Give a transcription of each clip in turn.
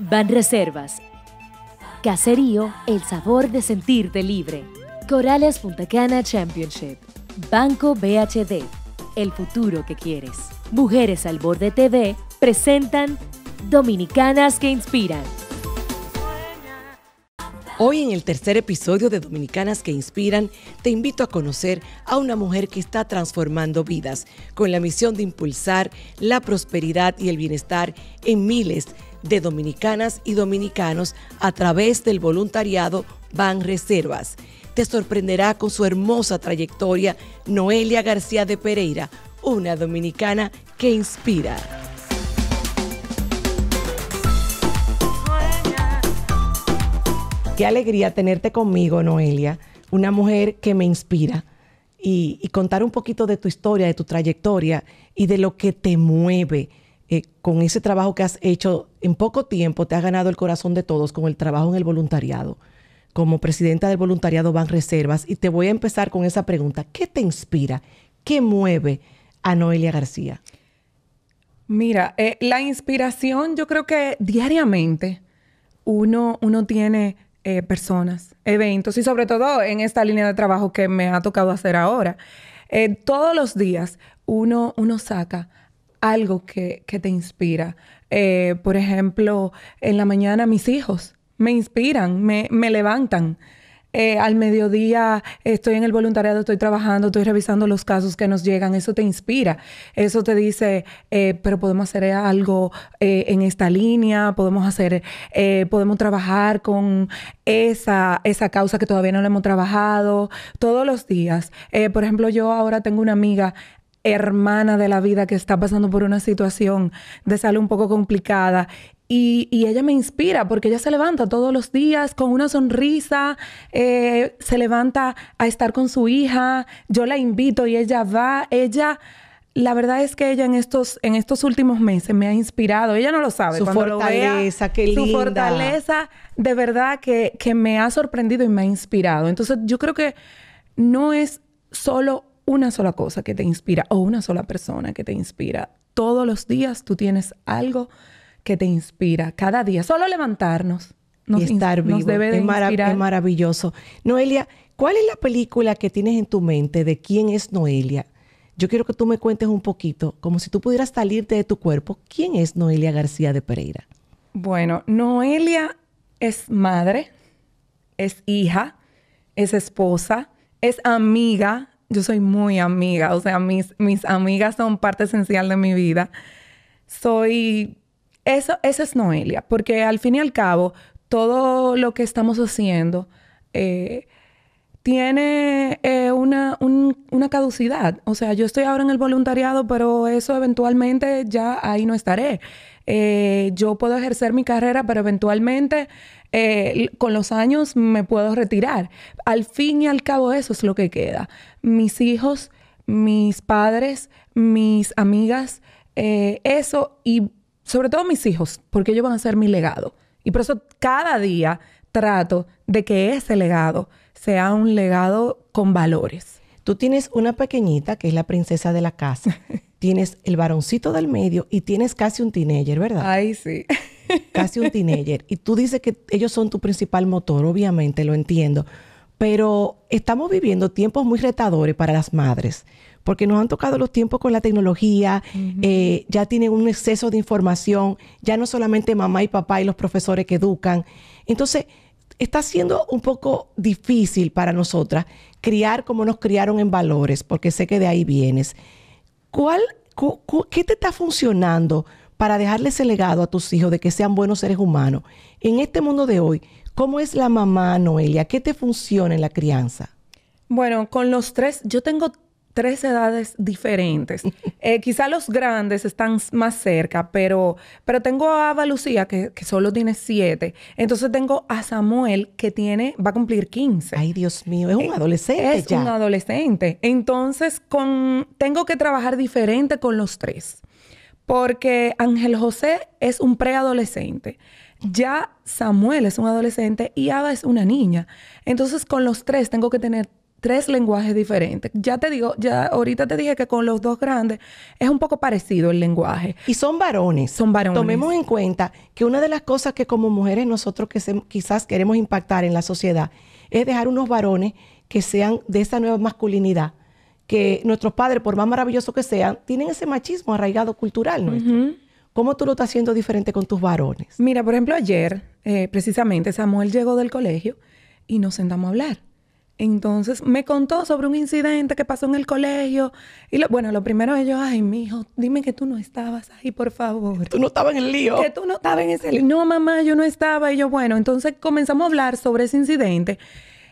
Van Reservas. Caserío, el sabor de sentirte libre. Corales Punta Cana Championship. Banco BHD, el futuro que quieres. Mujeres al Borde TV presentan Dominicanas que Inspiran. Hoy en el tercer episodio de Dominicanas que Inspiran, te invito a conocer a una mujer que está transformando vidas con la misión de impulsar la prosperidad y el bienestar en miles de de dominicanas y dominicanos a través del voluntariado Van Reservas. Te sorprenderá con su hermosa trayectoria Noelia García de Pereira, una dominicana que inspira. Qué alegría tenerte conmigo, Noelia, una mujer que me inspira. Y, y, contar un poquito de tu historia, de tu trayectoria y de lo que te mueve eh, con ese trabajo que has hecho en poco tiempo, te has ganado el corazón de todos con el trabajo en el voluntariado. Como presidenta del voluntariado Van Reservas, y te voy a empezar con esa pregunta. ¿Qué te inspira? ¿Qué mueve a Noelia García? Mira, eh, la inspiración yo creo que diariamente uno, uno tiene eh, personas, eventos y sobre todo en esta línea de trabajo que me ha tocado hacer ahora. todos los días uno, uno saca algo que, te inspira. Eh, por ejemplo, en la mañana mis hijos me inspiran, me, levantan. Eh, al mediodía estoy en el voluntariado, estoy trabajando, estoy revisando los casos que nos llegan, eso te inspira, eso te dice, eh, pero podemos hacer algo en esta línea, podemos hacer, podemos trabajar con esa, esa causa que todavía no la hemos trabajado todos los días. por ejemplo, yo ahora tengo una amiga hermana de la vida que está pasando por una situación de salud un poco complicada. Y, ella me inspira porque ella se levanta todos los días con una sonrisa, eh, se levanta a estar con su hija, yo la invito y ella va, ella la verdad es que ella en estos, en estos últimos meses me ha inspirado. Ella no lo sabe. Su fortaleza, qué linda. Su fortaleza, de verdad, que, que me ha sorprendido y me ha inspirado. Entonces, yo creo que no es solo una sola cosa que te inspira o una sola persona que te inspira. Todos los días tú tienes algo que te inspira. Cada día, solo levantarnos. y estar vivo. es maravilloso. Noelia, ¿cuál es la película que tienes en tu mente de quién es Noelia? Yo quiero que tú me cuentes un poquito, como si tú pudieras salirte de tu cuerpo. ¿Quién es Noelia García de Pereira? Bueno, Noelia es madre, es hija, es esposa, es amiga, yo soy muy amiga, o sea, mis, amigas son parte esencial de mi vida. Soy, eso, es Noelia, porque al fin y al cabo, todo lo que estamos haciendo eh, tiene eh, una, caducidad. O sea, yo estoy ahora en el voluntariado, pero eso eventualmente ya ahí no estaré. Eh, yo puedo ejercer mi carrera, pero eventualmente con los años me puedo retirar. Al fin y al cabo eso es lo que queda mis hijos, mis padres, mis amigas, eh, eso y sobre todo mis hijos, porque ellos van a ser mi legado. Y por eso cada día trato de que ese legado sea un legado con valores. Tú tienes una pequeñita que es la princesa de la casa. tienes el varoncito del medio y tienes casi un teenager, ¿verdad? Ay, sí. casi un teenager. Y tú dices que ellos son tu principal motor, obviamente, lo entiendo. Pero estamos viviendo tiempos muy retadores para las madres, porque nos han tocado los tiempos con la tecnología, eh, ya tienen un exceso de información, ya no solamente mamá y papá y los profesores que educan. Entonces, está siendo un poco difícil para nosotras criar como nos criaron en valores, porque sé que de ahí vienes. ¿Cuál, cu, ¿Qué te está funcionando para dejarles el legado a tus hijos de que sean buenos seres humanos? En este mundo de hoy, ¿Cómo es la mamá, Noelia? ¿Qué te funciona en la crianza? Bueno, con los tres, yo tengo tres edades diferentes. Eh, quizá los grandes están más cerca, pero, pero tengo a Ava Lucía, que, solo tiene siete. Entonces tengo a Samuel, que tiene, va a cumplir 15. Ay, Dios mío, es un eh, adolescente. es un adolescente. Entonces, con, tengo que trabajar diferente con los tres. Porque Ángel José es un preadolescente. Ya Samuel es un adolescente y Ada es una niña. Entonces con los tres tengo que tener tres lenguajes diferentes. Ya te digo, ya ahorita te dije que con los dos grandes es un poco parecido el lenguaje. Y son varones. Son varones. Tomemos en cuenta que una de las cosas que como mujeres nosotros que quizás queremos impactar en la sociedad es dejar unos varones que sean de esa nueva masculinidad, que nuestros padres, por más maravillosos que sean, tienen ese machismo arraigado cultural nuestro. ¿Cómo tú lo estás haciendo diferente con tus varones? Mira, por ejemplo, ayer, eh, precisamente, Samuel llegó del colegio y nos sentamos a hablar. Entonces me contó sobre un incidente que pasó en el colegio. Y lo, bueno, lo primero yo, ay, mi hijo, dime que tú no estabas ahí, por favor. Tú no estabas en el lío. Que tú no estabas en ese lío. No, mamá, yo no estaba. Y yo, bueno, entonces comenzamos a hablar sobre ese incidente.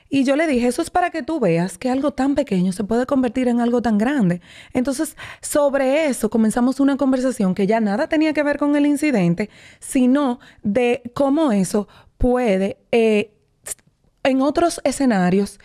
Y yo le dije, eso es para que tú veas que algo tan pequeño se puede convertir en algo tan grande. Entonces, sobre eso comenzamos una conversación que ya nada tenía que ver con el incidente, sino de cómo eso puede, eh, en otros escenarios,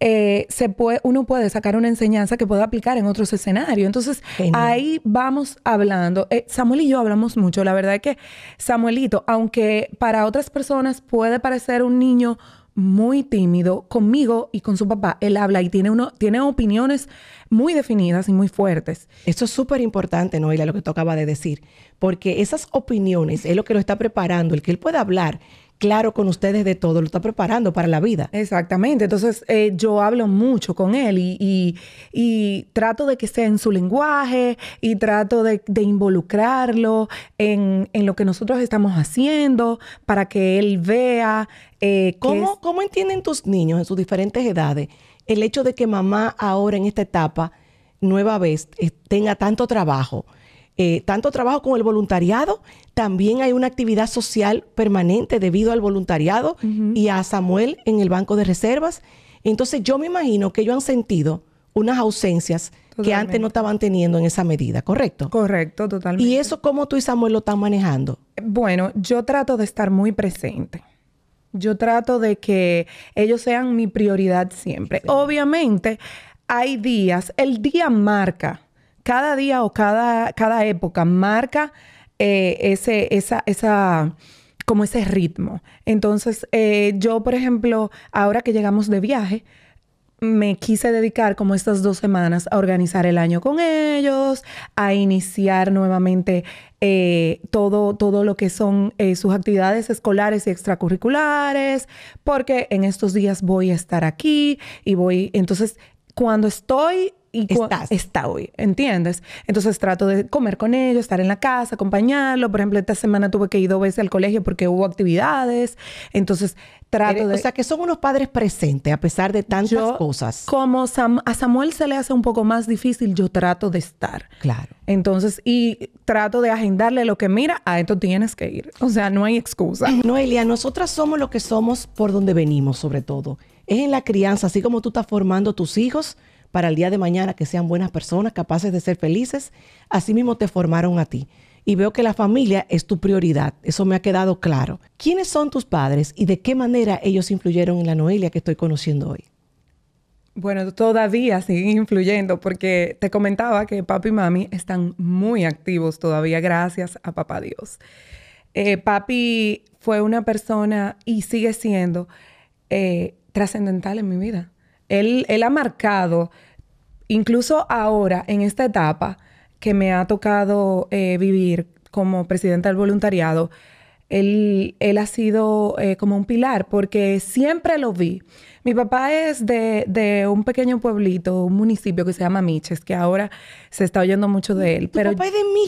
eh, se puede, uno puede sacar una enseñanza que pueda aplicar en otros escenarios. Entonces, ahí vamos hablando. Eh, Samuel y yo hablamos mucho. La verdad es que Samuelito, aunque para otras personas puede parecer un niño muy tímido conmigo y con su papá. Él habla y tiene, uno, tiene opiniones muy definidas y muy fuertes. Esto es súper importante, Noelia, lo que tocaba de decir, porque esas opiniones es lo que lo está preparando, el que él pueda hablar claro con ustedes de todo, lo está preparando para la vida. Exactamente, entonces eh, yo hablo mucho con él y, y, trato de que sea en su lenguaje y trato de, involucrarlo en, lo que nosotros estamos haciendo para que él vea. Eh, ¿Cómo, ¿Cómo entienden tus niños en sus diferentes edades el hecho de que mamá ahora en esta etapa nueva vez eh, tenga tanto trabajo? Eh, tanto trabajo con el voluntariado, también hay una actividad social permanente debido al voluntariado y a Samuel en el Banco de Reservas. Entonces yo me imagino que ellos han sentido unas ausencias que antes no estaban teniendo en esa medida, ¿correcto? Correcto, totalmente. ¿Y eso cómo tú y Samuel lo están manejando? Bueno, yo trato de estar muy presente. Yo trato de que ellos sean mi prioridad siempre. Obviamente, hay días, el día marca cada día o cada, cada época marca eh, ese, esa, esa, como ese ritmo. Entonces, eh, yo, por ejemplo, ahora que llegamos de viaje, me quise dedicar como estas dos semanas a organizar el año con ellos, a iniciar nuevamente eh, todo, todo lo que son sus actividades escolares y extracurriculares, porque en estos días voy a estar aquí y voy, entonces cuando estoy y está hoy, ¿entiendes? Entonces trato de comer con ellos, estar en la casa, acompañarlo. Por ejemplo, esta semana tuve que ir dos veces al colegio porque hubo actividades. Entonces trato de... O sea, que son unos padres presentes a pesar de tantas cosas. Como a Samuel se le hace un poco más difícil, yo trato de estar. Claro. Entonces, y trato de agendarle lo que mira, a esto tienes que ir. O sea, no hay excusa. Noelia, nosotras somos lo que somos por donde venimos, sobre todo es en la crianza, así como tú estás formando tus hijos para el día de mañana que sean buenas personas, capaces de ser felices, así mismo te formaron a ti. Y veo que la familia es tu prioridad, eso me ha quedado claro. ¿Quiénes son tus padres y de qué manera ellos influyeron en la Noelia que estoy conociendo hoy? Bueno, todavía siguen influyendo porque te comentaba que papi y mami están muy activos todavía gracias a papá Dios. Eh, papi fue una persona y sigue siendo eh, trascendental en mi vida. Él, ha marcado, incluso ahora, en esta etapa que me ha tocado eh, vivir como presidenta del voluntariado, él, él ha sido eh, como un pilar porque siempre lo vi. Mi papá es de, de un pequeño pueblito, un municipio que se llama Miches, que ahora se está oyendo mucho de él. pero de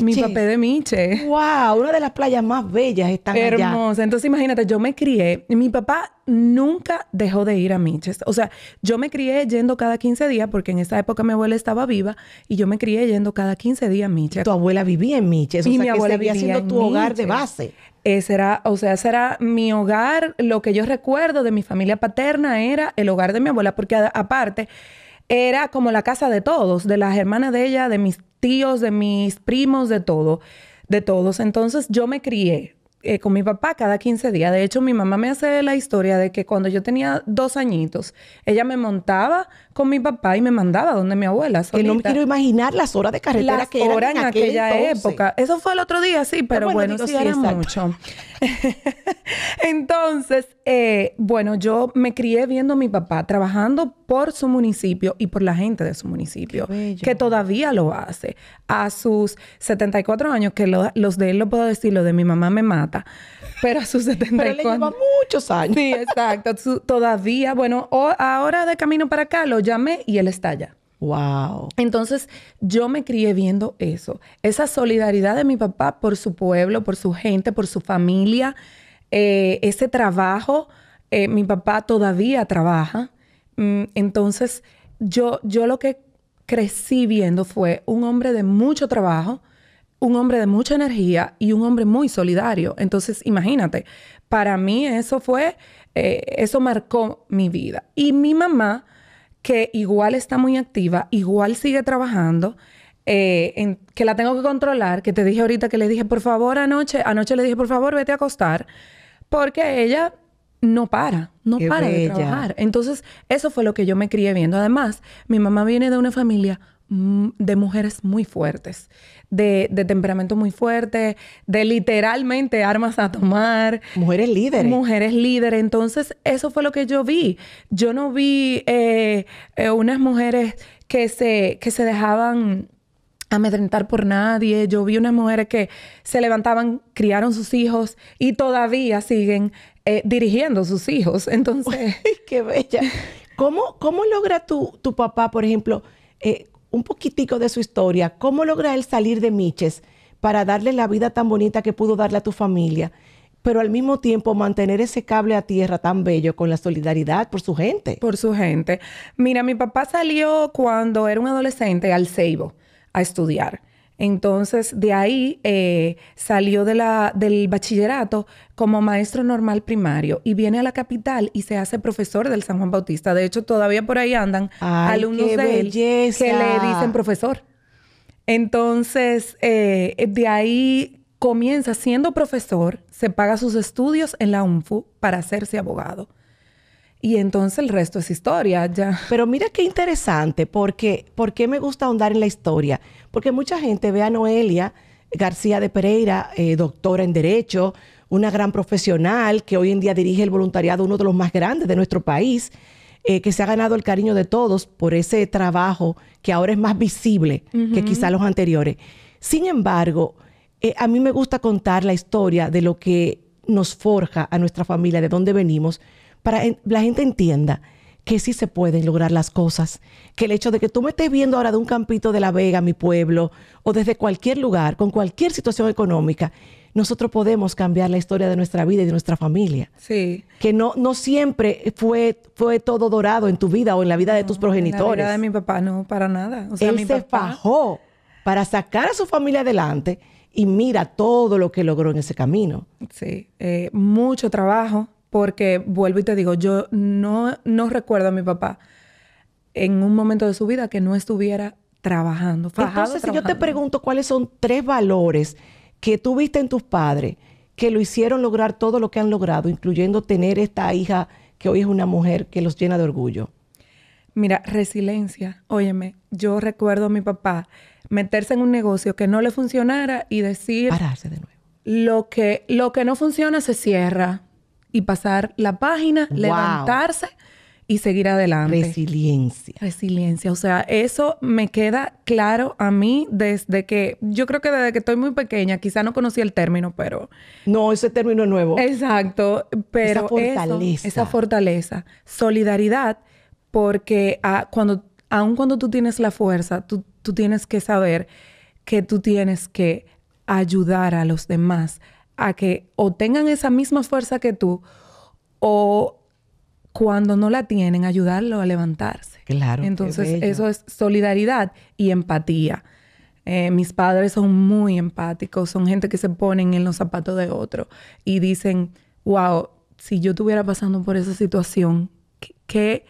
Mi papá de Miche. ¡Wow! Una de las playas más bellas está allá. Hermosa. Entonces, imagínate, yo me crié. Mi papá nunca dejó de ir a Miches. O sea, yo me crié yendo cada 15 días, porque en esa época mi abuela estaba viva, y yo me crié yendo cada 15 días a Miches. Tu abuela vivía en Miches. O y mi abuela que seguía siendo tu hogar de base. Ese era, o sea, será mi hogar. Lo que yo recuerdo de mi familia paterna era el hogar de mi abuela, porque aparte era como la casa de todos, de las hermanas de ella, de mis tíos, de mis primos, de todo, de todos. Entonces yo me crié eh, con mi papá cada 15 días. De hecho, mi mamá me hace la historia de que cuando yo tenía dos añitos, ella me montaba con mi papá y me mandaba donde mi abuela. Y no me quiero imaginar las horas de carretera que eran en, aquella época. Eso fue el otro día, sí, pero, bueno, sí, era mucho. entonces, eh, bueno, yo me crié viendo a mi papá trabajando por su municipio y por la gente de su municipio, que todavía lo hace. A sus 74 años, que los de él lo puedo decir, lo de mi mamá me mata pero a sus 70. lleva muchos años. Sí, exacto. Todavía, bueno, ahora de camino para acá lo llamé y él está allá. Wow. Entonces, yo me crié viendo eso. Esa solidaridad de mi papá por su pueblo, por su gente, por su familia, eh, ese trabajo. Eh, mi papá todavía trabaja. Mm, entonces, yo, yo lo que crecí viendo fue un hombre de mucho trabajo, un hombre de mucha energía y un hombre muy solidario. Entonces, imagínate, para mí eso fue, eh, eso marcó mi vida. Y mi mamá, que igual está muy activa, igual sigue trabajando, eh, que la tengo que controlar, que te dije ahorita que le dije, por favor, anoche, anoche le dije, por favor, vete a acostar, porque ella no para, no para de trabajar. Entonces, eso fue lo que yo me crié viendo. Además, mi mamá viene de una familia mm, de mujeres muy fuertes de, de temperamento muy fuerte, de literalmente armas a tomar. Mujeres líderes. Mujeres líderes. Entonces, eso fue lo que yo vi. Yo no vi eh, eh, unas mujeres que se, que se dejaban amedrentar por nadie. Yo vi unas mujeres que se levantaban, criaron sus hijos y todavía siguen eh, dirigiendo sus hijos. Entonces. ¡Qué bella! ¿Cómo, logra tu, tu papá, por ejemplo, un poquitico de su historia. ¿Cómo logra él salir de Miches para darle la vida tan bonita que pudo darle a tu familia? pero al mismo tiempo mantener ese cable a tierra tan bello con la solidaridad por su gente. Por su gente. Mira, mi papá salió cuando era un adolescente al Ceibo a estudiar. Entonces, de ahí eh, salió del bachillerato como maestro normal primario y viene a la capital y se hace profesor del San Juan Bautista. De hecho, todavía por ahí andan alumnos de él que le dicen profesor. Entonces, eh, de ahí comienza siendo profesor, se paga sus estudios en la UNFU para hacerse abogado. Y entonces el resto es historia ya. Pero mira qué interesante, porque ¿por qué me gusta ahondar en la historia? Porque mucha gente ve a Noelia García de Pereira, eh, doctora en Derecho, una gran profesional que hoy en día dirige el voluntariado, uno de los más grandes de nuestro país, eh, que se ha ganado el cariño de todos por ese trabajo que ahora es más visible que quizá los anteriores. Sin embargo, eh, a mí me gusta contar la historia de lo que nos forja a nuestra familia, de dónde venimos, para que la gente entienda que sí se pueden lograr las cosas, que el hecho de que tú me estés viendo ahora de un campito de La Vega, mi pueblo, o desde cualquier lugar, con cualquier situación económica, nosotros podemos cambiar la historia de nuestra vida y de nuestra familia. Sí. Que no, no siempre fue, fue todo dorado en tu vida o en la vida de tus progenitores. En la vida de mi papá, no, para nada. Él se para sacar a su familia adelante y mira todo lo que logró en ese camino. Sí, eh, mucho trabajo, porque vuelvo y te digo, yo no, no recuerdo a mi papá en un momento de su vida que no estuviera trabajando. Entonces, si yo te pregunto cuáles son tres valores que tuviste en tus padres que lo hicieron lograr todo lo que han logrado, incluyendo tener esta hija que hoy es una mujer que los llena de orgullo. Mira, resiliencia. Óyeme, yo recuerdo a mi papá meterse en un negocio que no le funcionara y decir... Pararse de nuevo. Lo que, lo que no funciona se cierra y pasar la página, levantarse y seguir adelante. Resiliencia. Resiliencia. O sea, eso me queda claro a mí desde que, yo creo que desde que estoy muy pequeña, quizá no conocía el término, pero... No, ese término es nuevo. Exacto, pero... Esa fortaleza. esa fortaleza. Solidaridad, porque ah, cuando, aun cuando tú tienes la fuerza, tú, tú tienes que saber que tú tienes que ayudar a los demás a que o tengan esa misma fuerza que tú o cuando no la tienen, ayudarlo a levantarse. Claro. Entonces, eso es solidaridad y empatía. Eh, mis padres son muy empáticos, son gente que se ponen en los zapatos de otro y dicen, wow, si yo estuviera pasando por esa situación, ¿qué,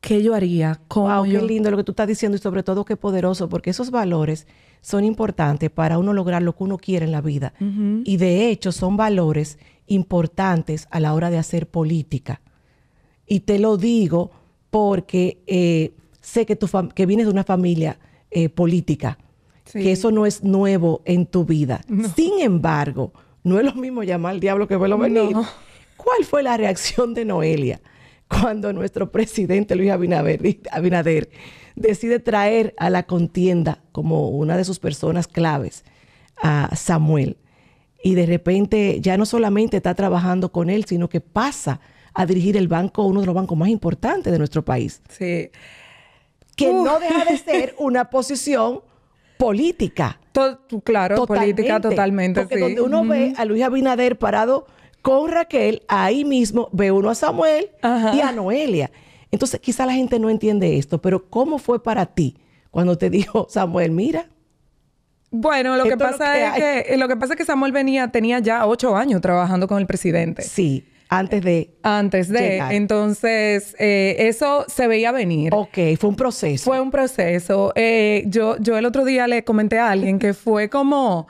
qué yo haría? wow, qué lindo lo que tú estás diciendo y sobre todo qué poderoso, porque esos valores son importantes para uno lograr lo que uno quiere en la vida. Y de hecho son valores importantes a la hora de hacer política. Y te lo digo porque eh, sé que, tú que vienes de una familia eh, política, que eso no es nuevo en tu vida. Sin embargo, no es lo mismo llamar al diablo que a venir. No. ¿Cuál fue la reacción de Noelia cuando nuestro presidente Luis Abinader decide traer a la contienda como una de sus personas claves a Samuel. Y de repente ya no solamente está trabajando con él, sino que pasa a dirigir el banco, uno de los bancos más importantes de nuestro país. Sí. Que no deja de ser una posición política. todo claro, política totalmente. Porque donde uno ve a Luis Abinader parado con Raquel, ahí mismo ve uno a Samuel y a Noelia. Entonces, quizá la gente no entiende esto, pero ¿cómo fue para ti cuando te dijo Samuel, mira? Bueno, lo que pasa es que eh, lo que pasa que Samuel venía tenía ya ocho años trabajando con el presidente. Sí. Antes de. Antes de. Entonces, eh, eso se veía venir. Ok, fue un proceso. Fue un proceso. Eh, yo, yo el otro día le comenté a alguien que fue como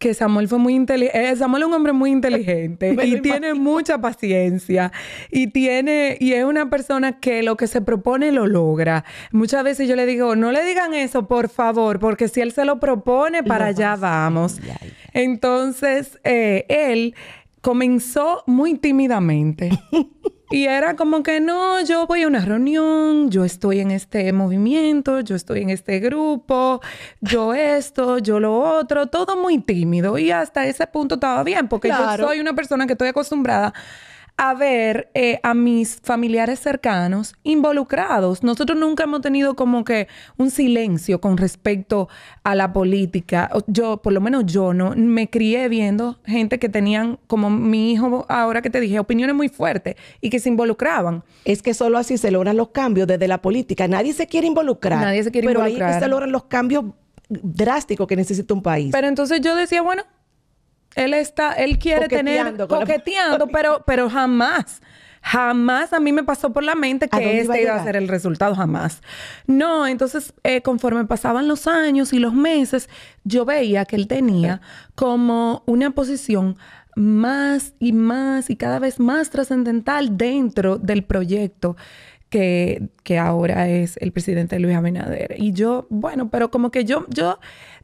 que Samuel fue muy inteligente. Eh, Samuel es un hombre muy inteligente y tiene mucha paciencia y tiene y es una persona que lo que se propone lo logra. Muchas veces yo le digo, no le digan eso, por favor, porque si él se lo propone, para allá vamos. Entonces, eh, él comenzó muy tímidamente. Y era como que no, yo voy a una reunión, yo estoy en este movimiento, yo estoy en este grupo, yo esto, yo lo otro, todo muy tímido. Y hasta ese punto estaba bien, porque yo soy una persona que estoy acostumbrada a ver eh, a mis familiares cercanos involucrados. Nosotros nunca hemos tenido como que un silencio con respecto a la política. Yo, por lo menos yo, no me crié viendo gente que tenían, como mi hijo ahora que te dije, opiniones muy fuertes y que se involucraban. Es que solo así se logran los cambios desde la política. Nadie se quiere involucrar. Nadie se quiere involucrar. Pero ahí se logran los cambios drásticos que necesita un país. Pero entonces yo decía, bueno, él está, él quiere tener coqueteando, pero, pero jamás. Jamás a mí me pasó por la mente que este iba a, ser el resultado, jamás. No, entonces eh, conforme pasaban los años y los meses, yo veía que él tenía como una posición más y más y cada vez más trascendental dentro del proyecto que, que, ahora es el presidente Luis Abinader. Y yo, bueno, pero como que yo, yo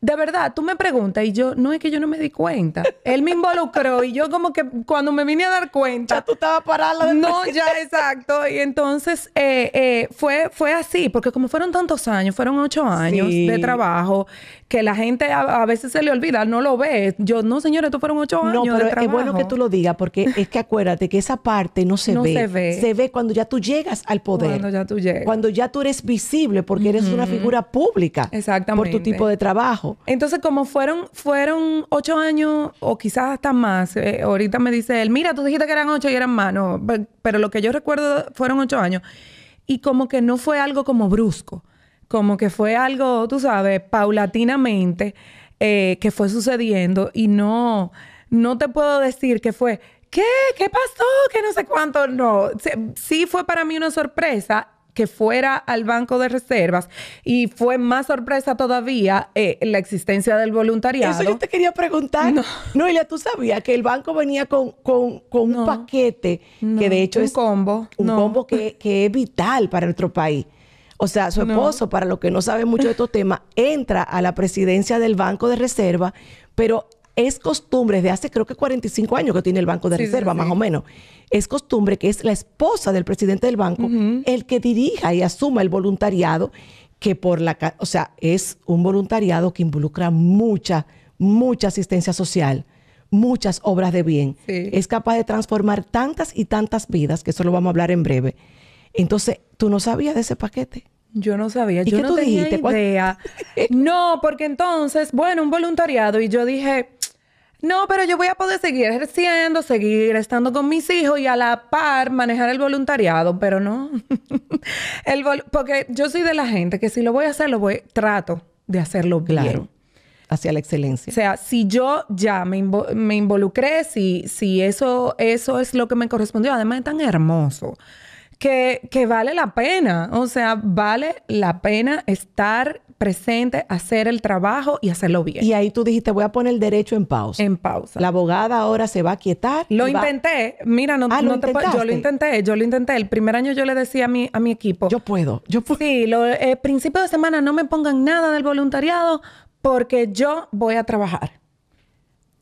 de verdad, tú me preguntas y yo, no es que yo no me di cuenta. Él me involucró y yo como que cuando me vine a dar cuenta... Ya tú estabas parada. No, ya, exacto. Y entonces eh, eh, fue, fue así, porque como fueron tantos años, fueron ocho años de trabajo, que la gente a, veces se le olvida, no lo ve. Yo, no señores, tú fueron ocho años no, pero es bueno que tú lo digas, porque es que acuérdate que esa parte no se ve. se ve. cuando ya tú llegas al poder. Cuando ya tú llegas. Cuando ya tú eres visible, porque eres una figura pública. Exactamente. Por tu tipo de trabajo. Entonces, como fueron, fueron ocho años o quizás hasta más, eh, ahorita me dice él, mira, tú dijiste que eran ocho y eran más, no, pero, lo que yo recuerdo fueron ocho años. Y como que no fue algo como brusco, como que fue algo, tú sabes, paulatinamente eh, que fue sucediendo y no, no te puedo decir que fue... ¿Qué? ¿Qué pasó? Que no sé cuánto. No, sí fue para mí una sorpresa que fuera al banco de reservas y fue más sorpresa todavía eh, la existencia del voluntariado. Eso yo te quería preguntar. No. Noelia, ¿tú sabías que el banco venía con, un paquete que de hecho un es combo. un combo que, es vital para nuestro país? O sea, su esposo, para los que no saben mucho de estos temas, entra a la presidencia del Banco de Reservas, pero es costumbre de hace creo que 45 años que tiene el Banco de Reserva, más o menos. Es costumbre que es la esposa del presidente del banco el que dirija y asuma el voluntariado, que por la, o sea, es un voluntariado que involucra mucha, mucha asistencia social muchas obras de bien. Es capaz de transformar tantas y tantas vidas, que eso lo vamos a hablar en breve. Entonces, tú no sabías de ese paquete. Yo no sabía, ¿Y yo no tú no, porque entonces, bueno, un voluntariado y yo dije, no, pero yo voy a poder seguir ejerciendo, seguir estando con mis hijos y a la par manejar el voluntariado, pero no. el porque yo soy de la gente que si lo voy a hacer, lo voy, trato de hacerlo bien. Claro. Hacia la excelencia. O sea, si yo ya me, me involucré, si, si eso, eso es lo que me correspondió, además es tan hermoso que, vale la pena. O sea, vale la pena estar presente, hacer el trabajo y hacerlo bien. Y ahí tú dijiste, voy a poner el derecho en pausa. En pausa. La abogada ahora se va a quietar. Lo intenté. Mira, no, ah, no te Yo lo intenté, yo lo intenté. El primer año yo le decía a mi, a mi equipo. Yo puedo, yo puedo. Sí, lo, eh, principio de semana no me pongan nada del voluntariado porque yo voy a trabajar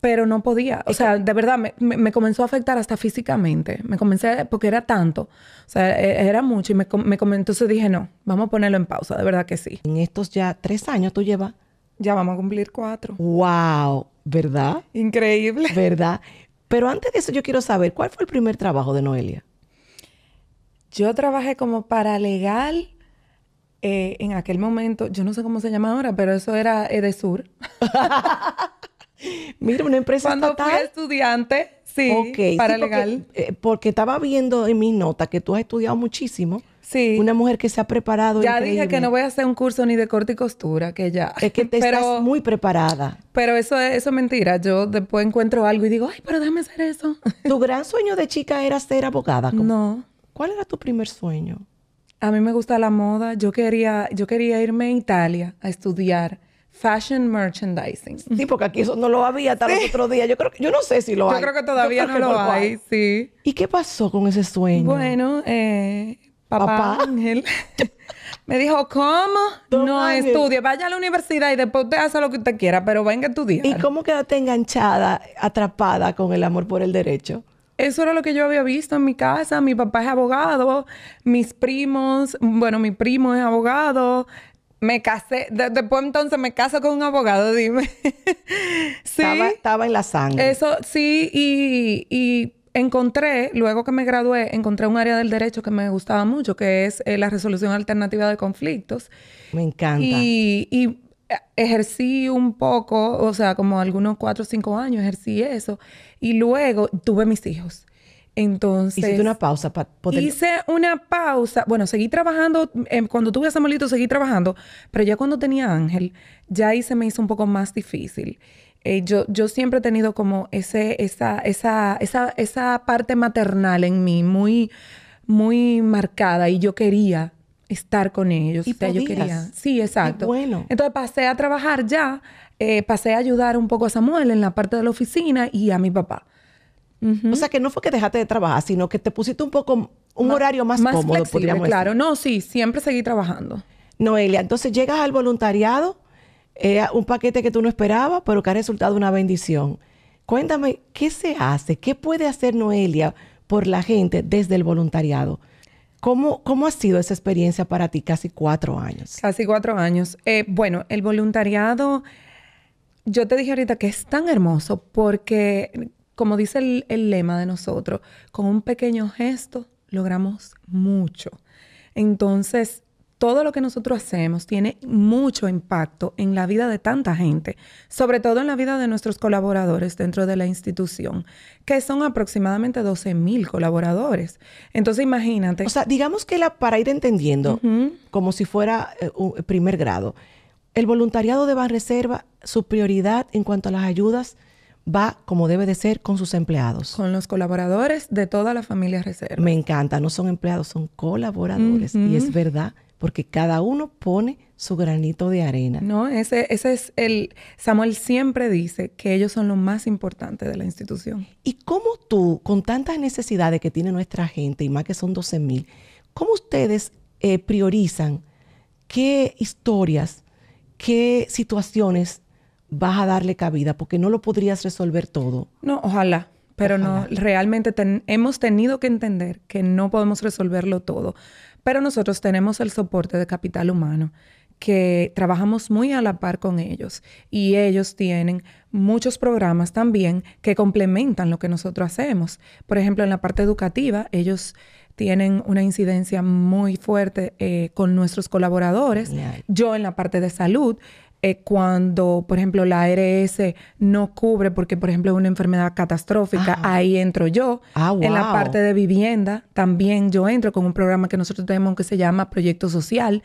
pero no podía. O sea, de verdad, me, comenzó a afectar hasta físicamente. Me comencé, porque era tanto. O sea, e, era mucho. Y me, comentó, entonces dije, no, vamos a ponerlo en pausa, de verdad que sí. En estos ya tres años tú llevas. Ya vamos a cumplir cuatro. ¡Wow! ¿Verdad? Increíble. ¿Verdad? Pero antes de eso, yo quiero saber, ¿cuál fue el primer trabajo de Noelia? Yo trabajé como paralegal. Eh, en aquel momento, yo no sé cómo se llama ahora, pero eso era Edesur. Eh, Mira, una empresa Cuando estudiante, sí, para legal. Eh, porque, estaba viendo en mis notas que tú has estudiado muchísimo. Sí. Una mujer que se ha preparado. Ya dije que no voy a hacer un curso ni de corte y costura, que ya. Es que te estás muy preparada. Pero eso es, eso mentira. Yo después encuentro algo y digo, ay, pero déjame hacer eso. ¿Tu gran sueño de chica era ser abogada? No. ¿Cuál era tu primer sueño? A mí me gusta la moda. Yo quería, yo quería irme a Italia a estudiar Fashion merchandising. Sí, porque aquí eso no lo había Tal vez otro día. Yo creo que, yo no sé si lo hay. Yo creo que todavía no lo hay, sí. ¿Y qué pasó con ese sueño? Bueno, eh, papá, Ángel me dijo, ¿cómo? no estudie, vaya a la universidad y después usted hace lo que usted quiera, pero venga a día. ¿Y cómo quedaste enganchada, atrapada con el amor por el derecho? Eso era lo que yo había visto en mi casa. Mi papá es abogado, mis primos, bueno, mi primo es abogado, me casé, después entonces me caso con un abogado, dime. Estaba, en la sangre. Eso, sí, y, encontré, luego que me gradué, encontré un área del derecho que me gustaba mucho, que es eh, la resolución alternativa de conflictos. Me encanta. Y, y eh, ejercí un poco, o sea, como algunos cuatro o cinco años ejercí eso. Y luego tuve mis hijos. Entonces. hice una pausa para poder. Hice una pausa. Bueno, seguí trabajando. Em, cuando tuve a Samuelito, seguí trabajando. Pero ya cuando tenía a Ángel, ya ahí se me hizo un poco más difícil. Eh, yo, yo siempre he tenido como ese, esa, esa, esa, esa parte maternal en mí muy, muy marcada y yo quería estar con ellos. Y yo Sí, exacto. bueno. Entonces pasé a trabajar ya, eh, pasé a ayudar un poco a Samuel en la parte de la oficina y a mi papá. O sea, que no fue que dejaste de trabajar, sino que te pusiste un poco, un horario más, más cómodo, claro. No, sí, siempre seguí trabajando. Noelia, entonces llegas al voluntariado, eh, un paquete que tú no esperabas, pero que ha resultado una bendición. Cuéntame, ¿qué se hace? ¿Qué puede hacer Noelia por la gente desde el voluntariado? ¿Cómo, ¿Cómo, ha sido esa experiencia para ti casi cuatro años? Casi cuatro años. Eh, bueno, el voluntariado, yo te dije ahorita que es tan hermoso porque como dice el, lema de nosotros, con un pequeño gesto logramos mucho. Entonces, todo lo que nosotros hacemos tiene mucho impacto en la vida de tanta gente, sobre todo en la vida de nuestros colaboradores dentro de la institución, que son aproximadamente 12 mil colaboradores. Entonces, imagínate. O sea, digamos que para ir entendiendo, como si fuera eh, primer grado, el voluntariado de Banreserva, su prioridad en cuanto a las ayudas va como debe de ser con sus empleados. Con los colaboradores de toda la familia reserva. Me encanta, no son empleados, son colaboradores. Y es verdad, porque cada uno pone su granito de arena. No, ese, ese es el... Samuel siempre dice que ellos son lo más importante de la institución. ¿Y cómo tú, con tantas necesidades que tiene nuestra gente, y más que son 12 mil, cómo ustedes eh, priorizan qué historias, qué situaciones vas a darle cabida, porque no lo podrías resolver todo. No, ojalá, pero no, realmente hemos tenido que entender que no podemos resolverlo todo, pero nosotros tenemos el soporte de capital humano que trabajamos muy a la par con ellos y ellos tienen muchos programas también que complementan lo que nosotros hacemos. Por ejemplo, en la parte educativa, ellos tienen una incidencia muy fuerte eh, con nuestros colaboradores. Yo en la parte de salud, eh, cuando, por ejemplo, la ARS no cubre porque, por ejemplo, es una enfermedad catastrófica, ahí entro yo. Ah, en la parte de vivienda también yo entro con un programa que nosotros tenemos que se llama Proyecto Social.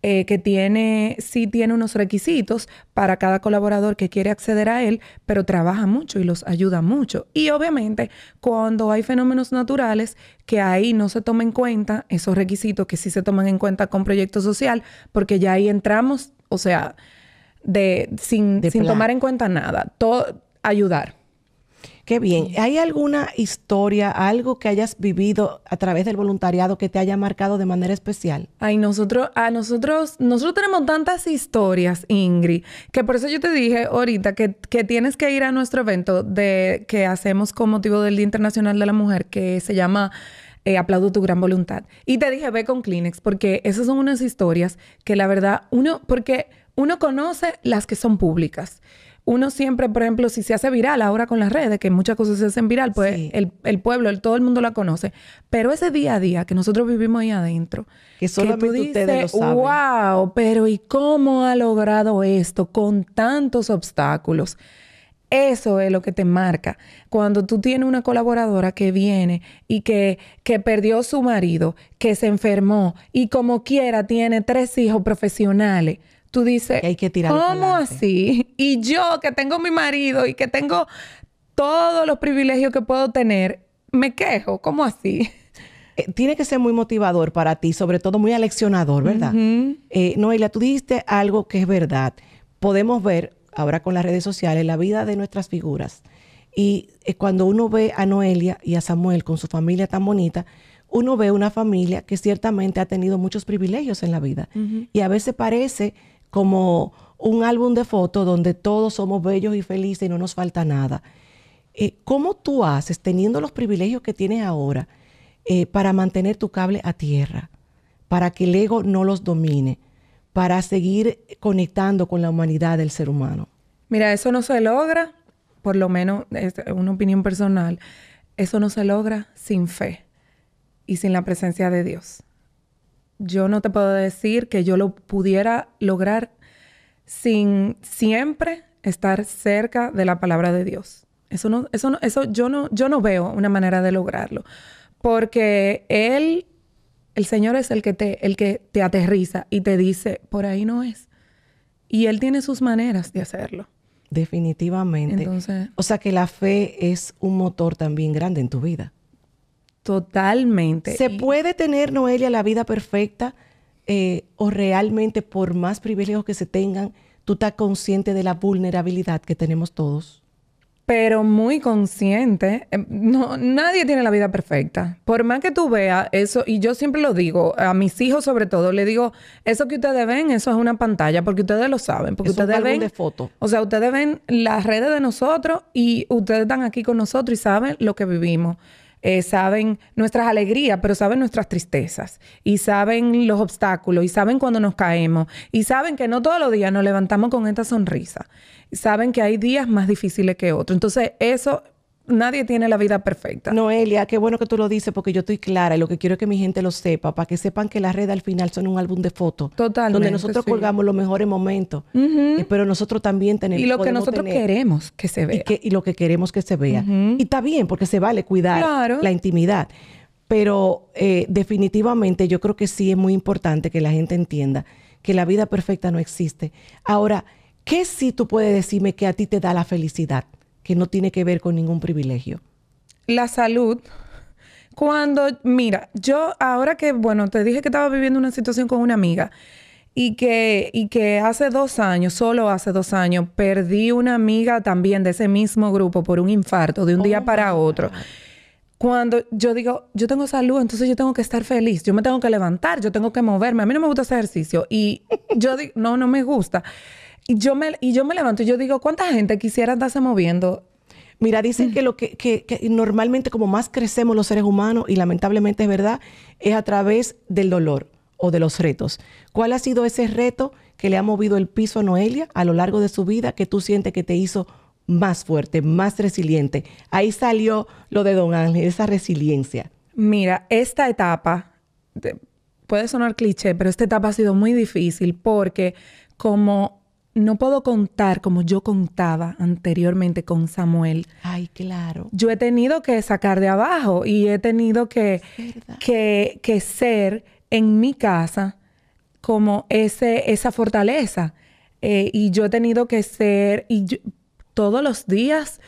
Eh, que tiene, sí tiene unos requisitos para cada colaborador que quiere acceder a él, pero trabaja mucho y los ayuda mucho. Y obviamente, cuando hay fenómenos naturales que ahí no se toman en cuenta, esos requisitos que sí se toman en cuenta con proyecto social, porque ya ahí entramos, o sea, de, sin, tomar en cuenta nada. Todo, ayudar. Qué bien. ¿Hay alguna historia, algo que hayas vivido a través del voluntariado que te haya marcado de manera especial? Ay, nosotros, a nosotros, nosotros tenemos tantas historias, Ingrid, que por eso yo te dije ahorita que, tienes que ir a nuestro evento de, que hacemos con motivo del Día Internacional de la Mujer, que se llama eh, aplaudo tu gran voluntad. Y te dije, ve con Kleenex, porque esas son unas historias que la verdad, uno, porque uno conoce las que son públicas. Uno siempre, por ejemplo, si se hace viral ahora con las redes, que muchas cosas se hacen viral, pues el, pueblo, todo el mundo la conoce. Pero ese día a día que nosotros vivimos ahí adentro, que solamente tú lo ¡Wow! Pero ¿y cómo ha logrado esto con tantos obstáculos? Eso es lo que te marca. Cuando tú tienes una colaboradora que viene y que, que perdió su marido, que se enfermó y como quiera tiene tres hijos profesionales tú dices, hay que ¿cómo así? Y yo que tengo mi marido y que tengo todos los privilegios que puedo tener, me quejo, ¿cómo así? Eh, tiene que ser muy motivador para ti, sobre todo muy aleccionador, ¿verdad? Eh, Noelia, tú dijiste algo que es verdad. Podemos ver ahora con las redes sociales la vida de nuestras figuras. Y eh, cuando uno ve a Noelia y a Samuel con su familia tan bonita, uno ve una familia que ciertamente ha tenido muchos privilegios en la vida. Y a veces parece como un álbum de fotos donde todos somos bellos y felices y no nos falta nada. Eh, ¿Cómo tú haces, teniendo los privilegios que tienes ahora, eh, para mantener tu cable a tierra, para que el ego no los domine, para seguir conectando con la humanidad del ser humano? Mira, eso no se logra, por lo menos es una opinión personal, eso no se logra sin fe y sin la presencia de Dios yo no te puedo decir que yo lo pudiera lograr sin siempre estar cerca de la palabra de Dios. Eso no, eso no, eso yo no, yo no veo una manera de lograrlo. Porque Él, el Señor es el que te, el que te aterriza y te dice, por ahí no es. Y Él tiene sus maneras de hacerlo. Definitivamente. o sea que la fe es un motor también grande en tu vida. Totalmente. ¿Se puede tener, Noelia, la vida perfecta eh, o realmente por más privilegios que se tengan, tú estás consciente de la vulnerabilidad que tenemos todos? pero muy consciente. Em, no, nadie tiene la vida perfecta. Por más que tú veas eso, y yo siempre lo digo, a mis hijos sobre todo, le digo, eso que ustedes ven, eso es una pantalla, porque ustedes lo saben, porque ustedes ven... de foto. O sea, ustedes ven las redes de nosotros y ustedes están aquí con nosotros y saben lo que vivimos. Eh, saben nuestras alegrías, pero saben nuestras tristezas y saben los obstáculos y saben cuando nos caemos y saben que no todos los días nos levantamos con esta sonrisa. Saben que hay días más difíciles que otros. Entonces, eso nadie tiene la vida perfecta. Noelia, qué bueno que tú lo dices porque yo estoy clara y lo que quiero es que mi gente lo sepa, para que sepan que las redes al final son un álbum de fotos. Totalmente. Donde nosotros colgamos los mejores momentos, pero nosotros también tenemos... Y lo que nosotros queremos que se vea. Y, lo que queremos que se vea. Y está bien porque se vale cuidar la intimidad. Pero eh, definitivamente yo creo que sí es muy importante que la gente entienda que la vida perfecta no existe. Ahora, ¿qué sí tú puedes decirme que a ti te da la felicidad? que no tiene que ver con ningún privilegio? La salud. Cuando, mira, yo ahora que, bueno, te dije que estaba viviendo una situación con una amiga y que, que hace dos años, solo hace dos años, perdí una amiga también de ese mismo grupo por un infarto de un día oh, para otro. Cuando yo digo, yo tengo salud, entonces yo tengo que estar feliz, yo me tengo que levantar, yo tengo que moverme, a mí no me gusta ese ejercicio y yo digo, no, no me gusta. Y yo me, y yo me levanto y yo digo, ¿cuánta gente quisiera andarse moviendo? Mira, dicen que lo que, que, normalmente como más crecemos los seres humanos, y lamentablemente es verdad, es a través del dolor o de los retos. ¿Cuál ha sido ese reto que le ha movido el piso a Noelia a lo largo de su vida que tú sientes que te hizo más fuerte, más resiliente? Ahí salió lo de Don Ángel, esa resiliencia. Mira, esta etapa, puede sonar cliché, pero esta etapa ha sido muy difícil porque como no puedo contar como yo contaba anteriormente con Samuel. Ay, claro. Yo he tenido que sacar de abajo y he tenido que, que, ser en mi casa como ese, esa fortaleza. Eh, y yo he tenido que ser, y todos los días,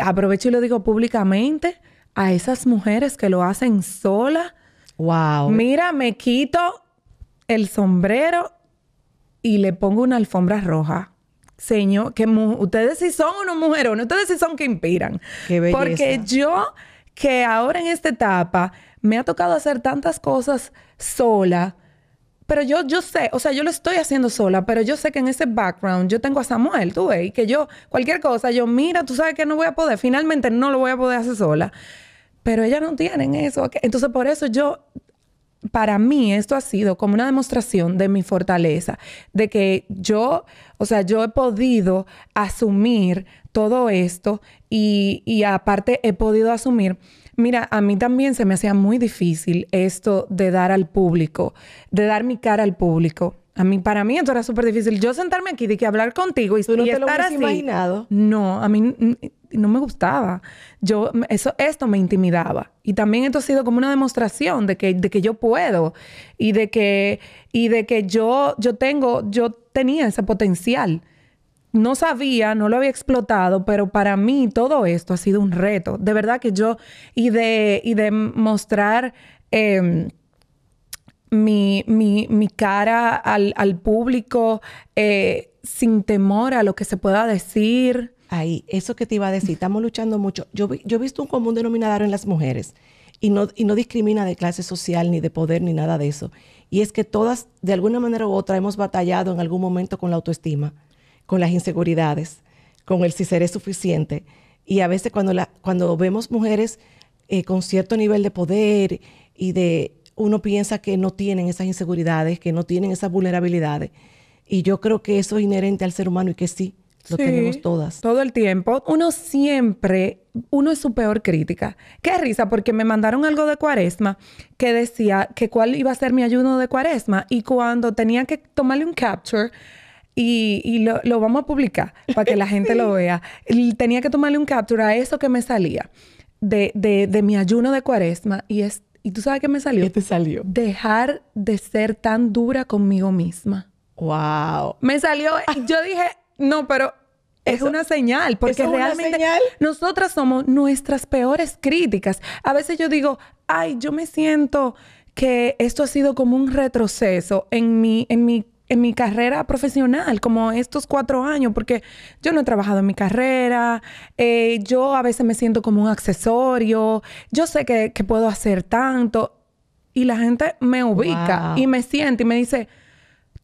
aprovecho y lo digo públicamente, a esas mujeres que lo hacen sola. Wow. Mira, me quito el sombrero y le pongo una alfombra roja. Señor, que ustedes sí son unos mujerones, ustedes sí son que inspiran. Qué Porque yo, que ahora en esta etapa me ha tocado hacer tantas cosas sola, pero yo, yo sé, o sea, yo lo estoy haciendo sola, pero yo sé que en ese background yo tengo a Samuel, tú ves, que yo, cualquier cosa, yo, mira, tú sabes que no voy a poder, finalmente no lo voy a poder hacer sola. Pero ellas no tienen eso. Entonces, por eso yo para mí esto ha sido como una demostración de mi fortaleza, de que yo, o sea, yo he podido asumir todo esto y, aparte he podido asumir Mira, a mí también se me hacía muy difícil esto de dar al público, de dar mi cara al público. A mí, para mí esto era súper difícil. Yo sentarme aquí de que hablar contigo y, ¿Tú no te lo así. imaginado? No, a mí no me gustaba. Yo, eso, esto me intimidaba. Y también esto ha sido como una demostración de que, de que yo puedo y de que, y de que yo, yo tengo, yo tenía ese potencial. No sabía, no lo había explotado, pero para mí todo esto ha sido un reto. De verdad que yo, y de, de mostrar em, mi, cara al, público eh, sin temor a lo que se pueda decir, Ahí, eso que te iba a decir, estamos luchando mucho. Yo, yo he visto un común denominador en las mujeres y no, y no discrimina de clase social, ni de poder, ni nada de eso. Y es que todas, de alguna manera u otra, hemos batallado en algún momento con la autoestima, con las inseguridades, con el si seré suficiente. Y a veces cuando, la, cuando vemos mujeres eh, con cierto nivel de poder y de uno piensa que no tienen esas inseguridades, que no tienen esas vulnerabilidades. Y yo creo que eso es inherente al ser humano y que sí, lo tenemos todas. Todo el tiempo. Uno siempre, uno es su peor crítica. Qué risa, porque me mandaron algo de cuaresma que decía que cuál iba a ser mi ayuno de cuaresma y cuando tenía que tomarle un capture y, lo, vamos a publicar para que la gente lo vea, tenía que tomarle un capture a eso que me salía de, mi ayuno de cuaresma y es... Y tú sabes qué me salió. ¿Qué te salió? Dejar de ser tan dura conmigo misma. Wow. Me salió, yo dije, no, pero es una señal, porque realmente nosotras somos nuestras peores críticas. A veces yo digo, ay, yo me siento que esto ha sido como un retroceso en mi, en en mi carrera profesional, como estos cuatro años, porque yo no he trabajado en mi carrera, eh, yo a veces me siento como un accesorio, yo sé que, puedo hacer tanto, y la gente me ubica y me siente y me dice,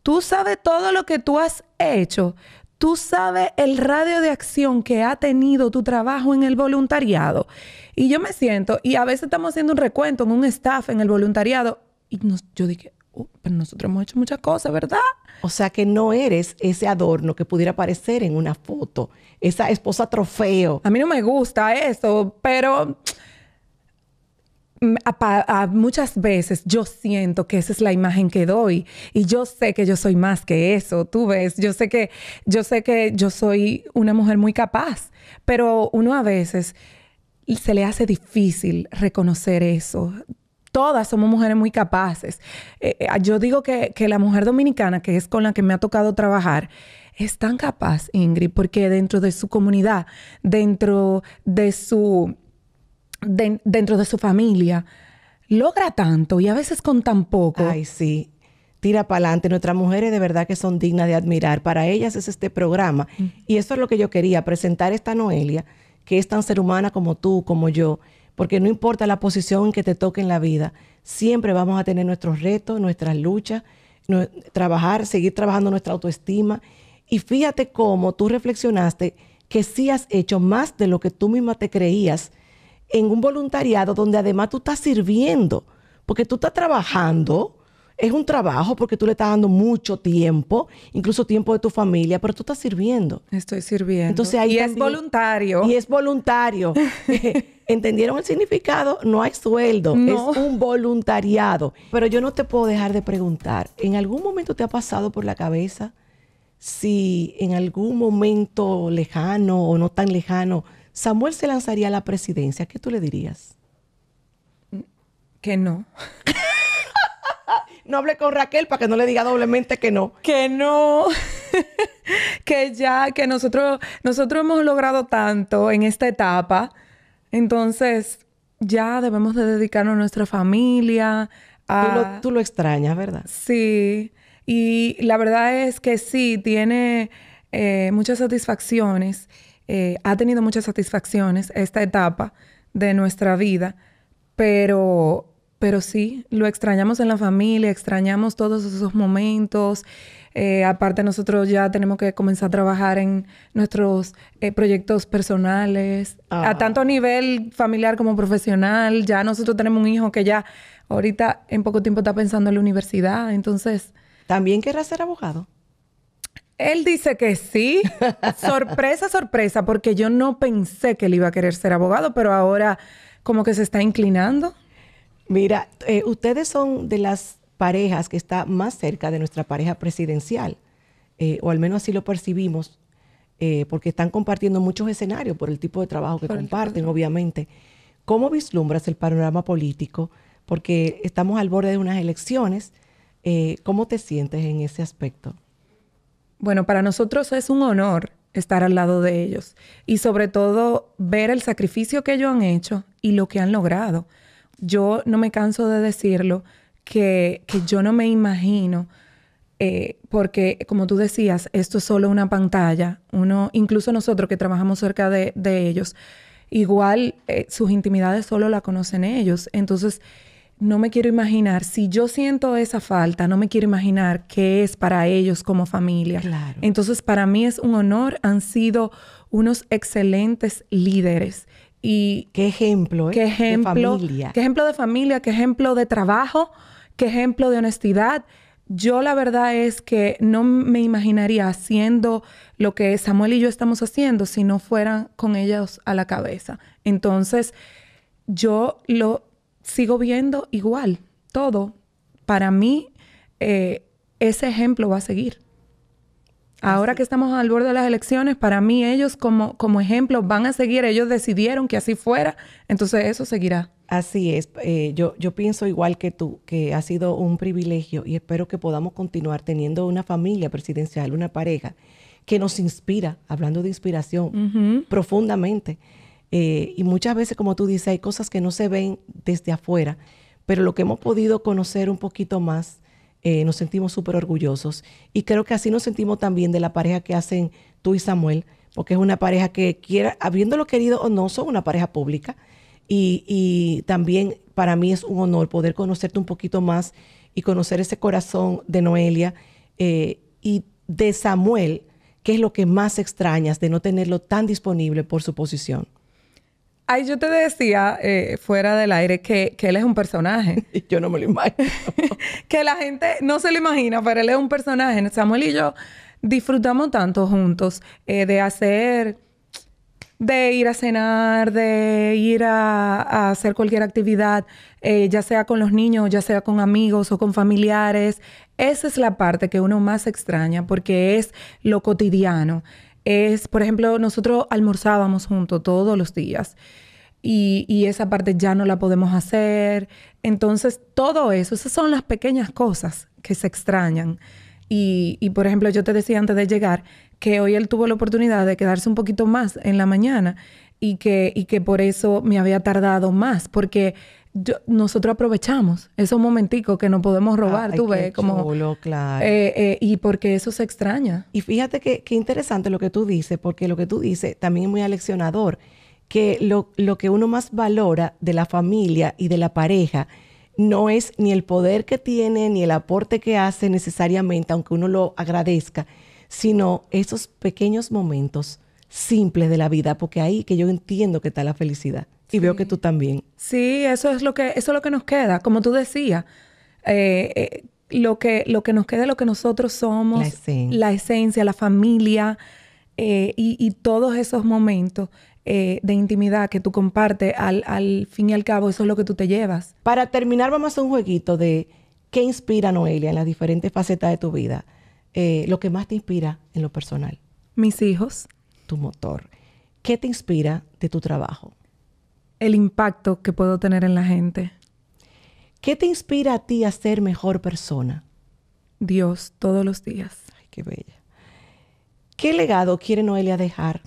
tú sabes todo lo que tú has hecho. Tú sabes el radio de acción que ha tenido tu trabajo en el voluntariado. Y yo me siento, y a veces estamos haciendo un recuento en un staff en el voluntariado, y nos, yo dije, oh, pero nosotros hemos hecho muchas cosas, ¿verdad? O sea que no eres ese adorno que pudiera aparecer en una foto, esa esposa trofeo. A mí no me gusta eso, pero muchas veces yo siento que esa es la imagen que doy y yo sé que yo soy más que eso, tú ves, yo sé que yo sé que yo soy una mujer muy capaz, pero uno a veces se le hace difícil reconocer eso. Todas somos mujeres muy capaces. Eh, eh, yo digo que, que la mujer dominicana, que es con la que me ha tocado trabajar, es tan capaz, Ingrid, porque dentro de su comunidad, dentro de su dentro de su familia logra tanto y a veces con tan poco. Ay, sí. Tira para adelante. Nuestras mujeres de verdad que son dignas de admirar. Para ellas es este programa. Mm. Y eso es lo que yo quería, presentar esta Noelia, que es tan ser humana como tú, como yo. Porque no importa la posición que te toque en la vida, siempre vamos a tener nuestros retos, nuestras luchas, trabajar, seguir trabajando nuestra autoestima. Y fíjate cómo tú reflexionaste que sí has hecho más de lo que tú misma te creías en un voluntariado donde además tú estás sirviendo, porque tú estás trabajando, es un trabajo porque tú le estás dando mucho tiempo, incluso tiempo de tu familia, pero tú estás sirviendo. Estoy sirviendo. y es voluntario. Y es voluntario. ¿Entendieron el significado? No hay sueldo, es un voluntariado. Pero yo no te puedo dejar de preguntar, ¿en algún momento te ha pasado por la cabeza si en algún momento lejano o no tan lejano Samuel se lanzaría a la presidencia, ¿qué tú le dirías? Que no. no hable con Raquel para que no le diga doblemente que no. Que no. que ya, que nosotros, nosotros hemos logrado tanto en esta etapa. Entonces, ya debemos de dedicarnos a nuestra familia. A... Tú, lo, extrañas, ¿verdad? Sí. Y la verdad es que sí, tiene eh, muchas satisfacciones. Eh, ha tenido muchas satisfacciones esta etapa de nuestra vida, pero, pero sí, lo extrañamos en la familia, extrañamos todos esos momentos. Eh, aparte nosotros ya tenemos que comenzar a trabajar en nuestros eh, proyectos personales, a ah. tanto a nivel familiar como profesional. Ya nosotros tenemos un hijo que ya ahorita en poco tiempo está pensando en la universidad, entonces... ¿También querrá ser abogado? Él dice que sí. sorpresa, sorpresa, porque yo no pensé que él iba a querer ser abogado, pero ahora como que se está inclinando. Mira, eh, ustedes son de las parejas que está más cerca de nuestra pareja presidencial, eh, o al menos así lo percibimos, eh, porque están compartiendo muchos escenarios por el tipo de trabajo que comparten, obviamente. ¿Cómo vislumbras el panorama político? Porque estamos al borde de unas elecciones. ¿Cómo te sientes en ese aspecto? Bueno, para nosotros es un honor estar al lado de ellos y sobre todo ver el sacrificio que ellos han hecho y lo que han logrado. Yo no me canso de decirlo que, que yo no me imagino, eh, porque como tú decías, esto es solo una pantalla. Uno, incluso nosotros que trabajamos cerca de, de ellos, igual eh, sus intimidades solo la conocen ellos. Entonces, no me quiero imaginar, si yo siento esa falta, no me quiero imaginar qué es para ellos como familia. Claro. Entonces, para mí es un honor, han sido unos excelentes líderes. Y qué ejemplo, ¿eh? Qué ejemplo de familia. Qué ejemplo de familia, qué ejemplo de trabajo, qué ejemplo de honestidad. Yo la verdad es que no me imaginaría haciendo lo que Samuel y yo estamos haciendo si no fueran con ellos a la cabeza. Entonces, yo lo sigo viendo igual todo. Para mí, eh, ese ejemplo va a seguir. Ahora que estamos al borde de las elecciones, para mí ellos como, como ejemplo van a seguir, ellos decidieron que así fuera, entonces eso seguirá. Así es, eh, yo, yo pienso igual que tú, que ha sido un privilegio y espero que podamos continuar teniendo una familia presidencial, una pareja que nos inspira, hablando de inspiración, profundamente. Eh, y muchas veces, como tú dices, hay cosas que no se ven desde afuera, pero lo que hemos podido conocer un poquito más, eh, nos sentimos súper orgullosos. Y creo que así nos sentimos también de la pareja que hacen tú y Samuel, porque es una pareja que quiera, habiéndolo querido o no, son una pareja pública. Y, también para mí es un honor poder conocerte un poquito más y conocer ese corazón de Noelia eh, y de Samuel, que es lo que más extrañas de no tenerlo tan disponible por su posición. Ay, yo te decía eh, fuera del aire que, él es un personaje. yo no me lo imagino. que la gente no se lo imagina, pero él es un personaje. Samuel y yo disfrutamos tanto juntos eh, de hacer, de ir a cenar, de ir a, hacer cualquier actividad, eh, ya sea con los niños, ya sea con amigos o con familiares. Esa es la parte que uno más extraña porque es lo cotidiano es, por ejemplo, nosotros almorzábamos juntos todos los días y, esa parte ya no la podemos hacer. Entonces, todo eso, esas son las pequeñas cosas que se extrañan. Y, por ejemplo, yo te decía antes de llegar que hoy él tuvo la oportunidad de quedarse un poquito más en la mañana y que, y que por eso me había tardado más, porque nosotros aprovechamos esos momenticos que no podemos ah, robar, ves, como... Eh, eh, y porque eso se extraña. Y fíjate que, interesante lo que tú dices, porque lo que tú dices también es muy aleccionador, que lo que uno más valora de la familia y de la pareja no es ni el poder que tiene, ni el aporte que hace necesariamente, aunque uno lo agradezca, sino esos pequeños momentos simples de la vida, porque ahí que yo entiendo que está la felicidad. Y veo que tú también. Sí, eso es lo que, eso es lo que nos queda, como tú decías. Eh, eh, lo, que, lo que nos queda es lo que nosotros somos, la esencia, la, familia eh, y, todos esos momentos de intimidad que tú compartes, al, al fin y al cabo, eso es lo que tú te llevas. Para terminar, vamos a hacer un jueguito de qué inspira Noelia en las diferentes facetas de tu vida. lo que más te inspira en lo personal. Mis hijos. Tu motor. ¿Qué te inspira de tu trabajo? el impacto que puedo tener en la gente. ¿Qué te inspira a ti a ser mejor persona? Dios, todos los días. Ay, qué bella. ¿Qué legado quiere Noelia dejar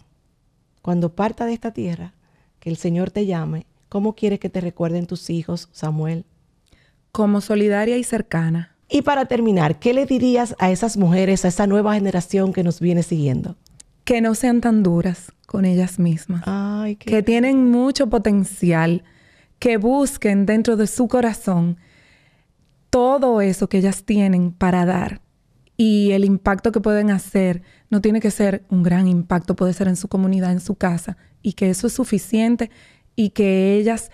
cuando parta de esta tierra? Que el Señor te llame. ¿Cómo quiere que te recuerden tus hijos, Samuel? Como solidaria y cercana. Y para terminar, ¿qué le dirías a esas mujeres, a esa nueva generación que nos viene siguiendo? Que no sean tan duras, con ellas mismas, que tienen mucho potencial, que busquen dentro de su corazón todo eso que ellas tienen para dar. Y el impacto que pueden hacer no tiene que ser un gran impacto, puede ser en su comunidad, en su casa, y que eso es suficiente y que ellas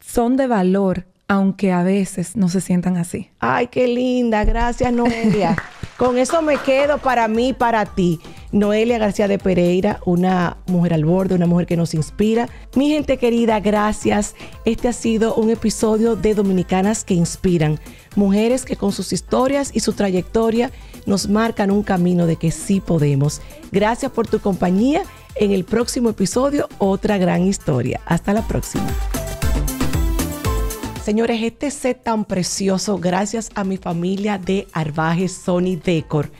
son de valor, aunque a veces no se sientan así. Ay, qué linda, gracias Noelia. Con eso me quedo para mí, para ti. Noelia García de Pereira, una mujer al borde, una mujer que nos inspira. Mi gente querida, gracias. Este ha sido un episodio de Dominicanas que Inspiran. Mujeres que con sus historias y su trayectoria nos marcan un camino de que sí podemos. Gracias por tu compañía. En el próximo episodio, otra gran historia. Hasta la próxima. Señores, este set tan precioso, gracias a mi familia de Arbaje Sony Decor.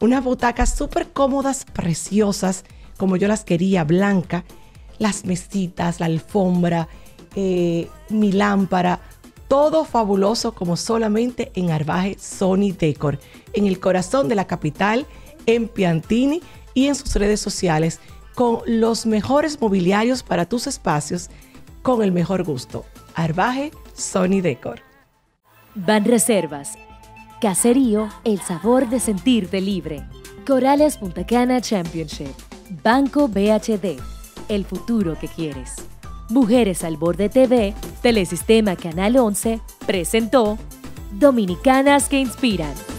Unas butacas súper cómodas, preciosas, como yo las quería, blanca. Las mesitas, la alfombra, eh, mi lámpara, todo fabuloso como solamente en Arbaje Sony Decor, en el corazón de la capital, en Piantini y en sus redes sociales, con los mejores mobiliarios para tus espacios, con el mejor gusto. Arbaje Sony Decor. Van Reservas. Caserío, el sabor de sentirte libre. Corales Punta Cana Championship. Banco BHD. El futuro que quieres. Mujeres al Borde TV, Telesistema Canal 11, presentó Dominicanas que Inspiran.